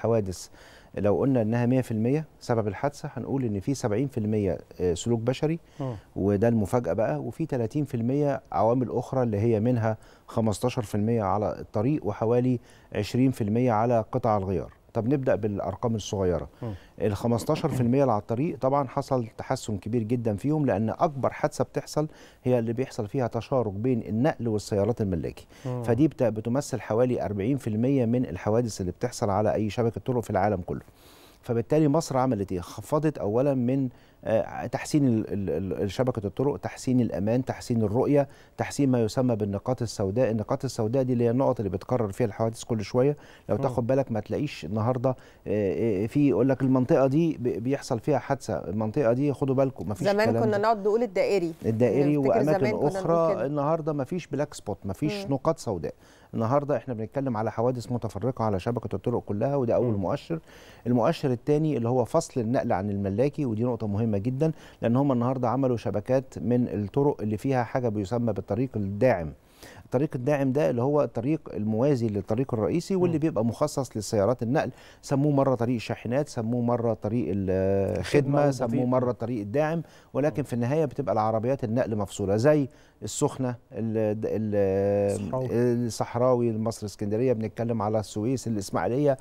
الحوادث لو قلنا انها 100% سبب الحادثه هنقول ان في 70% آه، سلوك بشري أوه. وده المفاجاه بقى وفي 30% عوامل اخرى اللي هي منها 15% على الطريق وحوالي 20% على قطع الغيار طب نبدا بالارقام الصغيره ال 15% اللي على الطريق طبعا حصل تحسن كبير جدا فيهم لان اكبر حادثه بتحصل هي اللي بيحصل فيها تشارك بين النقل والسيارات الملاكي فدي بتمثل حوالي 40% من الحوادث اللي بتحصل على اي شبكه طرق في العالم كله فبالتالي مصر عملت ايه خفضت اولا من آه، تحسين شبكه الطرق تحسين الامان تحسين الرؤيه تحسين ما يسمى بالنقاط السوداء النقاط السوداء دي اللي هي النقط اللي بتكرر فيها الحوادث كل شويه لو تاخد بالك ما تلاقيش النهارده آه، آه، في يقول لك المنطقه دي بيحصل فيها حادثه المنطقه دي خدوا بالكم ما فيش زمان كنا نقعد نقول الدائري الدائري واماكن اخرى النهارده ما فيش بلاك سبوت ما فيش نقاط سوداء النهارده احنا بنتكلم على حوادث متفرقه على شبكه الطرق كلها وده اول م. مؤشر المؤشر الثاني اللي هو فصل النقل عن الملاكي ودي نقطه مهمه جدا لان هم النهارده عملوا شبكات من الطرق اللي فيها حاجه بيسمى بالطريق الداعم الطريق الداعم ده اللي هو الطريق الموازي للطريق الرئيسي واللي م. بيبقى مخصص للسيارات النقل سموه مره طريق الشاحنات سموه مره طريق الخدمه سموه مره طريق الداعم ولكن م. في النهايه بتبقى العربيات النقل مفصوله زي السخنه الصحراوي, الصحراوي اسكندريه بنتكلم على السويس الاسماعيليه